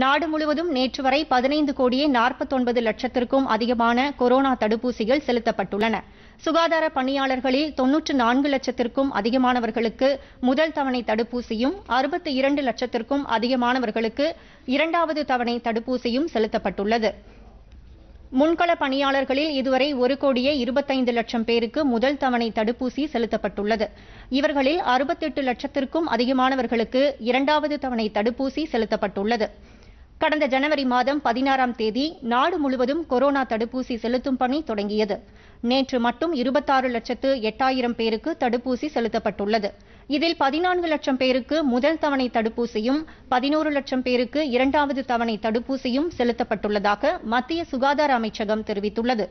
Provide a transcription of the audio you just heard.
நாடு முழுவதும் நேற்று வரை பதினைந்து கோடியே நாற்பத்தொன்பது லட்சத்திற்கும் அதிகமான கொரோனா தடுப்பூசிகள் செலுத்தப்பட்டுள்ளன சுகாதார பணியாளர்களில் தொன்னூற்று நான்கு லட்சத்திற்கும் அதிகமானவர்களுக்கு முதல் தவணை தடுப்பூசியும் அறுபத்தி இரண்டு லட்சத்திற்கும் அதிகமானவர்களுக்கு இரண்டாவது தவணை தடுப்பூசியும் செலுத்தப்பட்டுள்ளது முன்கள பணியாளர்களில் இதுவரை ஒரு கோடியே இருபத்தைந்து லட்சம் பேருக்கு முதல் தவணை தடுப்பூசி செலுத்தப்பட்டுள்ளது இவர்களில் அறுபத்தெட்டு லட்சத்திற்கும் அதிகமானவர்களுக்கு இரண்டாவது தவணை தடுப்பூசி செலுத்தப்பட்டுள்ளது கடந்த ஜனவரி மாதம் பதினாறாம் தேதி நாடு முழுவதும் கொரோனா தடுப்பூசி செலுத்தும் பணி தொடங்கியது நேற்று மட்டும் இருபத்தாறு லட்சத்து எட்டாயிரம் பேருக்கு தடுப்பூசி செலுத்தப்பட்டுள்ளது இதில் பதினான்கு லட்சம் பேருக்கு முதல் தவணை தடுப்பூசியும் பதினோரு லட்சம் பேருக்கு இரண்டாவது தவணை தடுப்பூசியும் செலுத்தப்பட்டுள்ளதாக மத்திய சுகாதார அமைச்சகம் தெரிவித்துள்ளது